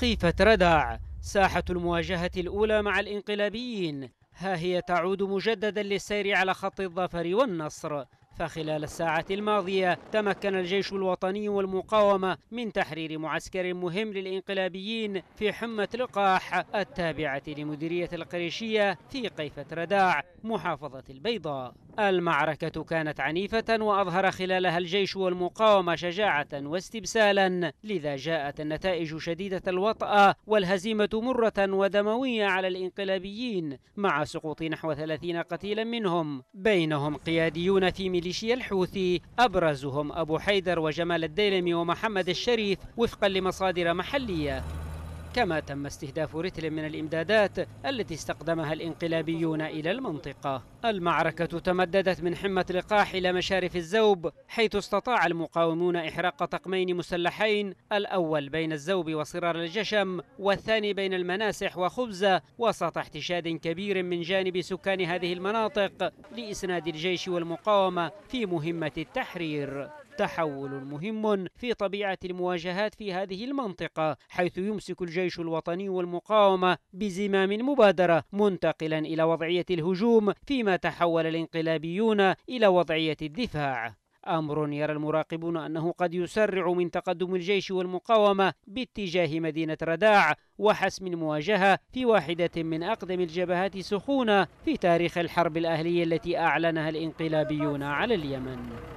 قيفة ردع ساحة المواجهة الأولى مع الإنقلابيين ها هي تعود مجددا للسير على خط الظفر والنصر فخلال الساعة الماضية تمكن الجيش الوطني والمقاومة من تحرير معسكر مهم للإنقلابيين في حمة لقاح التابعة لمديرية القريشية في قيفة رداع محافظة البيضاء المعركة كانت عنيفة وأظهر خلالها الجيش والمقاومة شجاعة واستبسالا لذا جاءت النتائج شديدة الوطأة والهزيمة مرة ودموية على الإنقلابيين مع سقوط نحو 30 قتيلا منهم بينهم قياديون في ميليشيا الميليشيا الحوثي أبرزهم أبو حيدر وجمال الديلمي ومحمد الشريف وفقا لمصادر محلية كما تم استهداف رتل من الإمدادات التي استقدمها الإنقلابيون إلى المنطقة المعركة تمددت من حمة لقاح إلى مشارف الزوب حيث استطاع المقاومون إحراق طقمين مسلحين الأول بين الزوب وصرار الجشم والثاني بين المناسح وخبزة وسط احتشاد كبير من جانب سكان هذه المناطق لإسناد الجيش والمقاومة في مهمة التحرير تحول مهم في طبيعة المواجهات في هذه المنطقة حيث يمسك الجيش الوطني والمقاومة بزمام المبادرة منتقلا إلى وضعية الهجوم فيما تحول الانقلابيون إلى وضعية الدفاع أمر يرى المراقبون أنه قد يسرع من تقدم الجيش والمقاومة باتجاه مدينة رداع وحسم المواجهة في واحدة من أقدم الجبهات سخونة في تاريخ الحرب الأهلية التي أعلنها الانقلابيون على اليمن